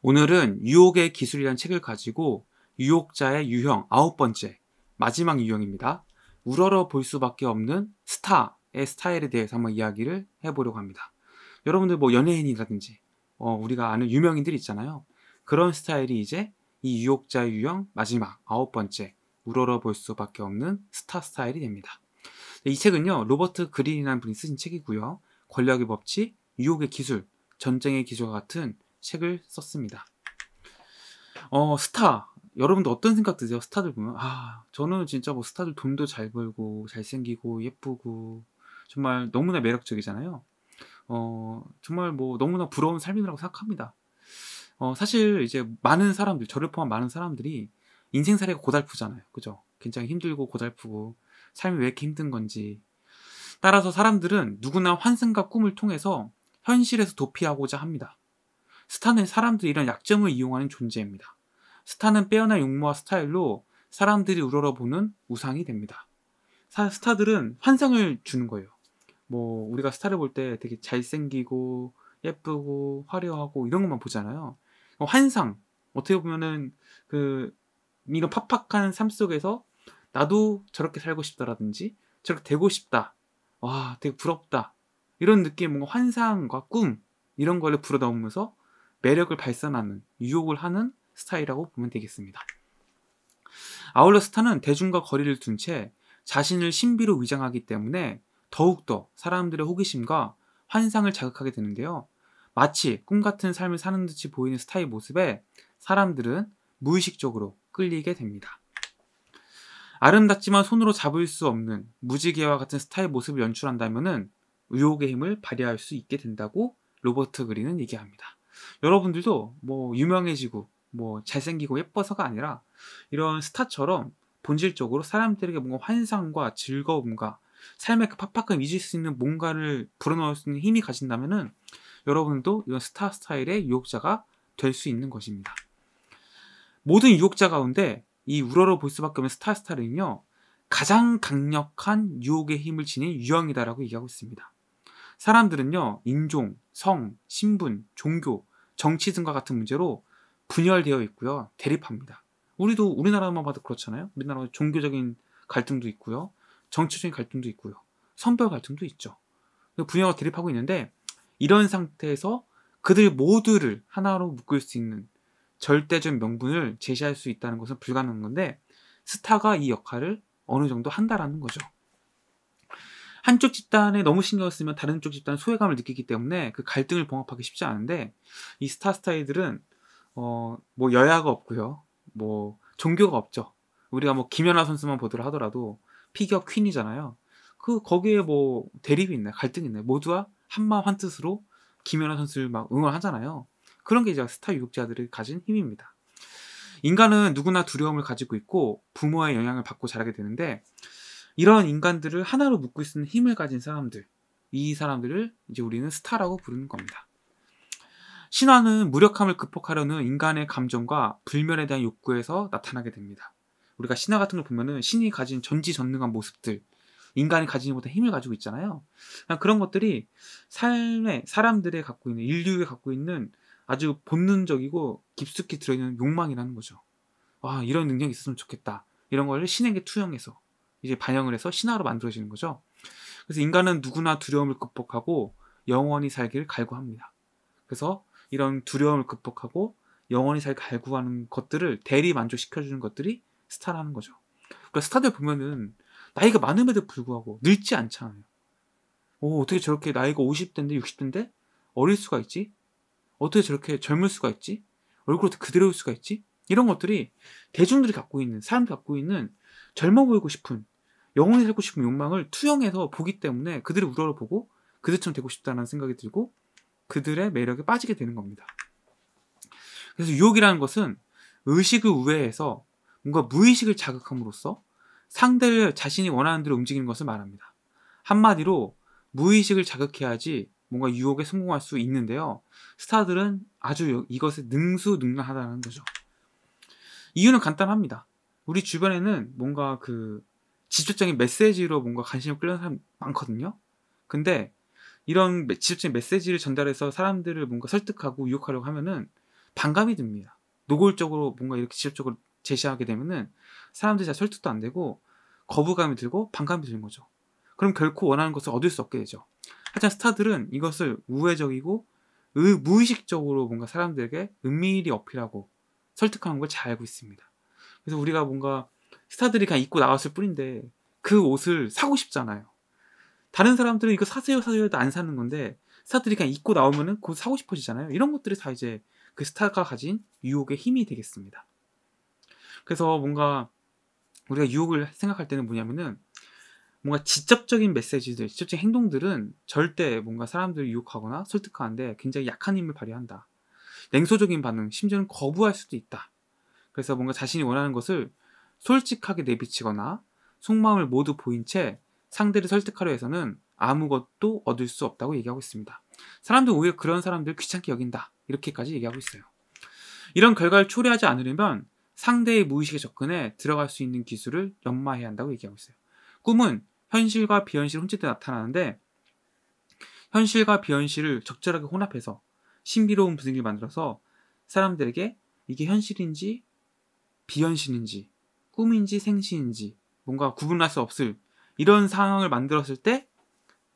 오늘은 유혹의 기술이라는 책을 가지고 유혹자의 유형 아홉 번째 마지막 유형입니다. 우러러 볼 수밖에 없는 스타의 스타일에 대해서 한번 이야기를 해보려고 합니다. 여러분들 뭐 연예인이라든지 어, 우리가 아는 유명인들 있잖아요. 그런 스타일이 이제 이 유혹자의 유형 마지막 아홉 번째 우러러 볼 수밖에 없는 스타 스타일이 됩니다. 이 책은요 로버트 그린이라는 분이 쓰신 책이고요. 권력의 법칙, 유혹의 기술, 전쟁의 기술과 같은 책을 썼습니다. 어, 스타. 여러분들 어떤 생각 드세요? 스타들 보면. 아, 저는 진짜 뭐 스타들 돈도 잘 벌고, 잘생기고, 예쁘고, 정말 너무나 매력적이잖아요. 어, 정말 뭐 너무나 부러운 삶이라고 생각합니다. 어, 사실 이제 많은 사람들, 저를 포함 많은 사람들이 인생사례가 고달프잖아요. 그죠? 굉장히 힘들고 고달프고, 삶이 왜 이렇게 힘든 건지. 따라서 사람들은 누구나 환승과 꿈을 통해서 현실에서 도피하고자 합니다. 스타는 사람들 이런 이 약점을 이용하는 존재입니다. 스타는 빼어난 용모와 스타일로 사람들이 우러러보는 우상이 됩니다. 사, 스타들은 환상을 주는 거예요. 뭐 우리가 스타를 볼 때 되게 잘생기고 예쁘고 화려하고 이런 것만 보잖아요. 어, 환상 어떻게 보면은 그 이런 팍팍한 삶 속에서 나도 저렇게 살고 싶다라든지 저렇게 되고 싶다. 와 되게 부럽다. 이런 느낌 뭔가 환상과 꿈 이런 걸를 불어다오면서 매력을 발산하는, 유혹을 하는 스타일이라고 보면 되겠습니다. 아울러 스타는 대중과 거리를 둔 채 자신을 신비로 위장하기 때문에 더욱더 사람들의 호기심과 환상을 자극하게 되는데요. 마치 꿈 같은 삶을 사는 듯이 보이는 스타의 모습에 사람들은 무의식적으로 끌리게 됩니다. 아름답지만 손으로 잡을 수 없는 무지개와 같은 스타의 모습을 연출한다면 의혹의 힘을 발휘할 수 있게 된다고 로버트 그린은 얘기합니다. 여러분들도 뭐 유명해지고 뭐 잘생기고 예뻐서가 아니라 이런 스타처럼 본질적으로 사람들에게 뭔가 환상과 즐거움과 삶의 그 팍팍함 잊을 수 있는 뭔가를 불어넣을 수 있는 힘이 가진다면은 여러분도 이런 스타 스타일의 유혹자가 될 수 있는 것입니다. 모든 유혹자 가운데 이 우러러 볼 수밖에 없는 스타 스타일은요 가장 강력한 유혹의 힘을 지닌 유형이다라고 얘기하고 있습니다. 사람들은요 인종, 성, 신분, 종교 정치 등과 같은 문제로 분열되어 있고요. 대립합니다. 우리도 우리나라만 봐도 그렇잖아요. 우리나라 종교적인 갈등도 있고요. 정치적인 갈등도 있고요. 선별 갈등도 있죠. 분야가 대립하고 있는데 이런 상태에서 그들 모두를 하나로 묶을 수 있는 절대적 명분을 제시할 수 있다는 것은 불가능한 건데 스타가 이 역할을 어느 정도 한다라는 거죠. 한쪽 집단에 너무 신경을 쓰면 다른 쪽 집단 소외감을 느끼기 때문에 그 갈등을 봉합하기 쉽지 않은데 이 스타스타일들은 어 뭐 여야가 없고요. 뭐 종교가 없죠. 우리가 뭐 김연아 선수만 보더라 하더라도 피겨 퀸이잖아요. 그 거기에 뭐 대립이 있나요? 갈등이 있나요? 모두가 한마음 한뜻으로 김연아 선수를 막 응원하잖아요. 그런 게 이제 스타 유혹자들이 가진 힘입니다. 인간은 누구나 두려움을 가지고 있고 부모의 영향을 받고 자라게 되는데 이런 인간들을 하나로 묶을 수 있는 힘을 가진 사람들, 이 사람들을 이제 우리는 스타라고 부르는 겁니다. 신화는 무력함을 극복하려는 인간의 감정과 불멸에 대한 욕구에서 나타나게 됩니다. 우리가 신화 같은 걸 보면은 신이 가진 전지전능한 모습들, 인간이 가지 것보다 힘을 가지고 있잖아요. 그러니까 그런 것들이 삶의 사람들의 갖고 있는 인류에 갖고 있는 아주 본능적이고 깊숙이 들어있는 욕망이라는 거죠. 아 이런 능력이 있었으면 좋겠다. 이런 걸 신에게 투영해서 이제 반영을 해서 신화로 만들어지는 거죠. 그래서 인간은 누구나 두려움을 극복하고 영원히 살기를 갈구합니다. 그래서 이런 두려움을 극복하고 영원히 잘 갈구하는 것들을 대리 만족시켜주는 것들이 스타라는 거죠. 그러니까 스타들 보면은 나이가 많음에도 불구하고 늙지 않잖아요. 오, 어, 어떻게 저렇게 나이가 50대인데 60대인데 어릴 수가 있지? 어떻게 저렇게 젊을 수가 있지? 얼굴 도 그대로일 수가 있지? 이런 것들이 대중들이 갖고 있는, 사람들이 갖고 있는 젊어 보이고 싶은 영원히 살고 싶은 욕망을 투영해서 보기 때문에 그들을 우러러보고 그들처럼 되고 싶다는 생각이 들고 그들의 매력에 빠지게 되는 겁니다. 그래서 유혹이라는 것은 의식을 우회해서 뭔가 무의식을 자극함으로써 상대를 자신이 원하는 대로 움직이는 것을 말합니다. 한마디로 무의식을 자극해야지 뭔가 유혹에 성공할 수 있는데요. 스타들은 아주 이것에 능수능란하다는 거죠. 이유는 간단합니다. 우리 주변에는 뭔가 그 직접적인 메시지로 뭔가 관심을끌려는 사람 많거든요. 근데 이런 직접적인 메시지를 전달해서 사람들을 뭔가 설득하고 유혹하려고 하면은 반감이 듭니다. 노골적으로 뭔가 이렇게 직접적으로 제시하게 되면은 사람들이 잘 설득도 안 되고 거부감이 들고 반감이 드는 거죠. 그럼 결코 원하는 것을 얻을 수 없게 되죠. 하지만 스타들은 이것을 우회적이고 의, 무의식적으로 뭔가 사람들에게 은밀히 어필하고 설득하는 걸 잘 알고 있습니다. 그래서 우리가 뭔가 스타들이 그냥 입고 나왔을 뿐인데 그 옷을 사고 싶잖아요. 다른 사람들은 이거 사세요 사세요 해도 안 사는 건데 스타들이 그냥 입고 나오면은 곧 사고 싶어지잖아요. 이런 것들이 다 이제 그 스타가 가진 유혹의 힘이 되겠습니다. 그래서 뭔가 우리가 유혹을 생각할 때는 뭐냐면은 뭔가 직접적인 메시지들, 직접적인 행동들은 절대 뭔가 사람들을 유혹하거나 설득하는데 굉장히 약한 힘을 발휘한다. 냉소적인 반응, 심지어는 거부할 수도 있다. 그래서 뭔가 자신이 원하는 것을 솔직하게 내비치거나 속마음을 모두 보인 채 상대를 설득하려 해서는 아무것도 얻을 수 없다고 얘기하고 있습니다. 사람도 오히려 그런 사람들 귀찮게 여긴다. 이렇게까지 얘기하고 있어요. 이런 결과를 초래하지 않으려면 상대의 무의식에 접근해 들어갈 수 있는 기술을 연마해야 한다고 얘기하고 있어요. 꿈은 현실과 비현실 혼재돼 나타나는데 현실과 비현실을 적절하게 혼합해서 신비로운 분위기를 만들어서 사람들에게 이게 현실인지 비현실인지 꿈인지 생시인지 뭔가 구분할 수 없을 이런 상황을 만들었을 때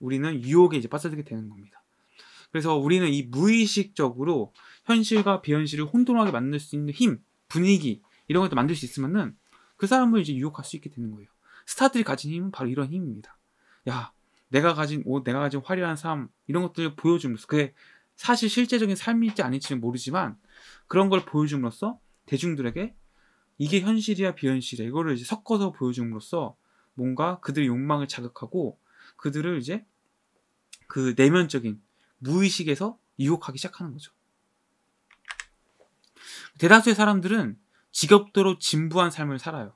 우리는 유혹에 이제 빠져들게 되는 겁니다. 그래서 우리는 이 무의식적으로 현실과 비현실을 혼돈하게 만들 수 있는 힘, 분위기 이런 것도 만들 수 있으면은 그 사람을 이제 유혹할 수 있게 되는 거예요. 스타들이 가진 힘은 바로 이런 힘입니다. 야, 내가 가진 옷, 내가 가진 화려한 삶 이런 것들을 보여줌으로써 그게 사실 실제적인 삶일지 아닐지는 모르지만 그런 걸 보여줌으로써 대중들에게 이게 현실이야 비현실이야 이거를 이제 섞어서 보여줌으로써 뭔가 그들의 욕망을 자극하고 그들을 이제 그 내면적인 무의식에서 유혹하기 시작하는 거죠. 대다수의 사람들은 직업도로 진부한 삶을 살아요.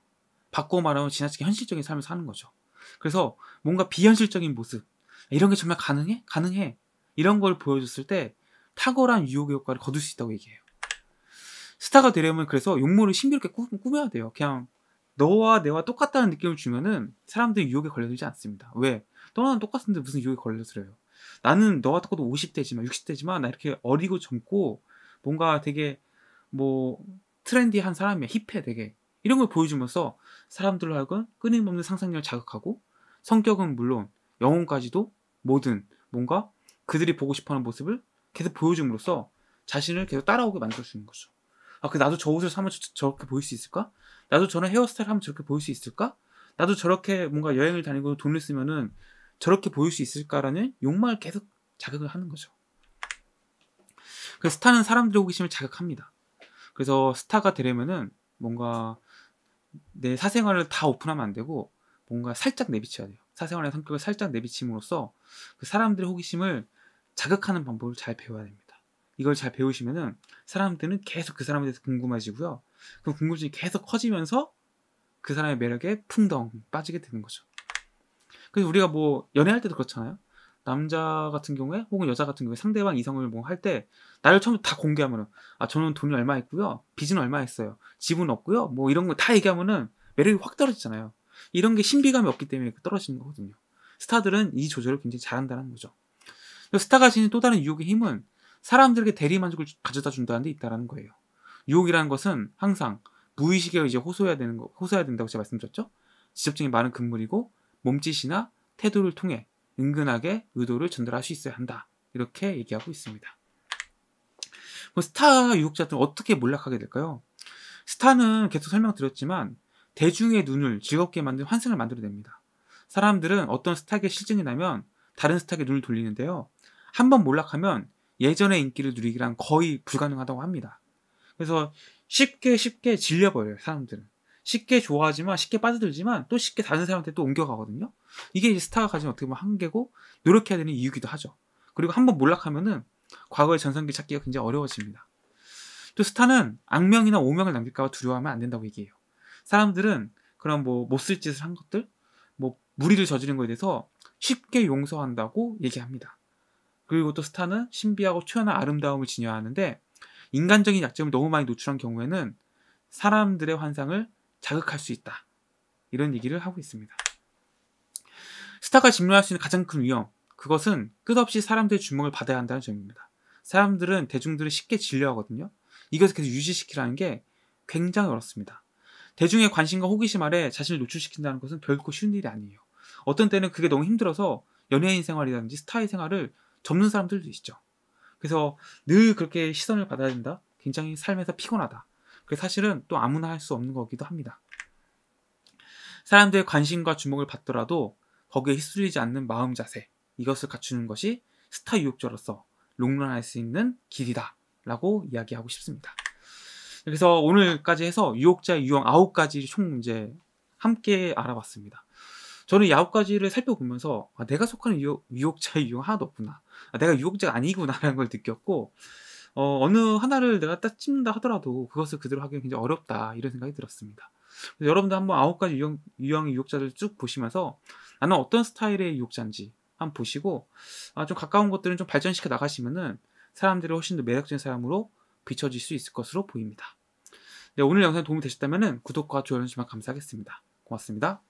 바꿔 말하면 지나치게 현실적인 삶을 사는 거죠. 그래서 뭔가 비현실적인 모습, 이런 게 정말 가능해? 가능해. 이런 걸 보여줬을 때 탁월한 유혹의 효과를 거둘 수 있다고 얘기해요. 스타가 되려면 그래서 용모를 신비롭게 꾸, 꾸며야 돼요. 그냥 너와 내와 똑같다는 느낌을 주면은 사람들이 유혹에 걸려들지 않습니다. 왜? 너랑 똑같은데 무슨 유혹에 걸려들어요? 나는 너와 똑같도 50대지만 60대지만 나 이렇게 어리고 젊고 뭔가 되게 뭐 트렌디한 사람이야 힙해 되게 이런 걸 보여주면서 사람들로 하여금 끊임없는 상상력을 자극하고 성격은 물론 영혼까지도 모든 뭔가 그들이 보고 싶어하는 모습을 계속 보여줌으로써 자신을 계속 따라오게 만들어주는 거죠. 아, 그 나도 저 옷을 사면 저, 렇게 보일 수 있을까? 나도 저런 헤어스타일 하면 저렇게 보일 수 있을까? 나도 저렇게 뭔가 여행을 다니고 돈을 쓰면은 저렇게 보일 수 있을까라는 욕망을 계속 자극을 하는 거죠. 그 스타는 사람들의 호기심을 자극합니다. 그래서 스타가 되려면은 뭔가 내 사생활을 다 오픈하면 안 되고 뭔가 살짝 내비쳐야 돼요. 사생활의 성격을 살짝 내비침으로써 그 사람들의 호기심을 자극하는 방법을 잘 배워야 됩니다. 이걸 잘 배우시면은 사람들은 계속 그 사람에 대해서 궁금해지고요. 그 궁금증이 계속 커지면서 그 사람의 매력에 풍덩 빠지게 되는 거죠. 그래서 우리가 뭐 연애할 때도 그렇잖아요. 남자 같은 경우에 혹은 여자 같은 경우에 상대방 이성을 뭐 할 때 나를 처음 다 공개하면은 아 저는 돈이 얼마 있고요, 빚은 얼마 있어요, 집은 없고요, 뭐 이런 거 다 얘기하면은 매력이 확 떨어지잖아요. 이런 게 신비감이 없기 때문에 떨어지는 거거든요. 스타들은 이 조절을 굉장히 잘한다는 거죠. 스타가 지닌 또 다른 유혹의 힘은 사람들에게 대리만족을 가져다 준다는 데 있다라는 거예요. 유혹이라는 것은 항상 무의식에 이제 호소해야 되는 거, 호소해야 된다고 제가 말씀드렸죠. 지적적인 많은 금물이고 몸짓이나 태도를 통해 은근하게 의도를 전달할 수 있어야 한다. 이렇게 얘기하고 있습니다. 뭐 스타 유혹자들은 어떻게 몰락하게 될까요? 스타는 계속 설명드렸지만 대중의 눈을 즐겁게 만든 환승을 만들어냅니다. 사람들은 어떤 스타에게 실증이 나면 다른 스타에게 눈을 돌리는데요. 한번 몰락하면 예전의 인기를 누리기란 거의 불가능하다고 합니다. 그래서 쉽게 쉽게 질려버려요, 사람들은. 쉽게 좋아하지만 쉽게 빠져들지만 또 쉽게 다른 사람한테 또 옮겨가거든요. 이게 스타가 가진 어떻게 보면 한계고 노력해야 되는 이유기도 하죠. 그리고 한번 몰락하면은 과거의 전성기 찾기가 굉장히 어려워집니다. 또 스타는 악명이나 오명을 남길까봐 두려워하면 안 된다고 얘기해요. 사람들은 그런 뭐못쓸 짓을 한 것들, 뭐 무리를 저지른 것에 대해서 쉽게 용서한다고 얘기합니다. 그리고 또 스타는 신비하고 초연한 아름다움을 지녀하는데 인간적인 약점을 너무 많이 노출한 경우에는 사람들의 환상을 자극할 수 있다. 이런 얘기를 하고 있습니다. 스타가 직면할 수 있는 가장 큰 위험, 그것은 끝없이 사람들의 주목을 받아야 한다는 점입니다. 사람들은 대중들을 쉽게 질려하거든요 이것을 계속 유지시키라는 게 굉장히 어렵습니다. 대중의 관심과 호기심 아래 자신을 노출시킨다는 것은 결코 쉬운 일이 아니에요. 어떤 때는 그게 너무 힘들어서 연예인 생활이라든지 스타의 생활을 접는 사람들도 있죠. 그래서 늘 그렇게 시선을 받아야 된다. 굉장히 삶에서 피곤하다. 그 사실은 또 아무나 할 수 없는 거기도 합니다. 사람들의 관심과 주목을 받더라도 거기에 휩쓸리지 않는 마음 자세 이것을 갖추는 것이 스타 유혹자로서 롱런할 수 있는 길이다라고 이야기하고 싶습니다. 그래서 오늘까지 해서 유혹자의 유형 9가지 총 이제 함께 알아봤습니다. 저는 이 9가지를 살펴보면서 아, 내가 속하는 유혹, 유혹자의 유형 하나도 없구나. 아, 내가 유혹자가 아니구나라는 걸 느꼈고 어, 어느 하나를 내가 딱 찝는다 하더라도 그것을 그대로 하기는 굉장히 어렵다 이런 생각이 들었습니다. 여러분도 한번 아홉 가지 유형, 유형의 유혹자를쭉 보시면서 나는 어떤 스타일의 유혹자인지 한번 보시고 아, 좀 가까운 것들은 좀 발전시켜 나가시면은 사람들이 훨씬 더 매력적인 사람으로 비춰질 수 있을 것으로 보입니다. 네, 오늘 영상 이 도움이 되셨다면 구독과 좋아요 주시 감사하겠습니다. 고맙습니다.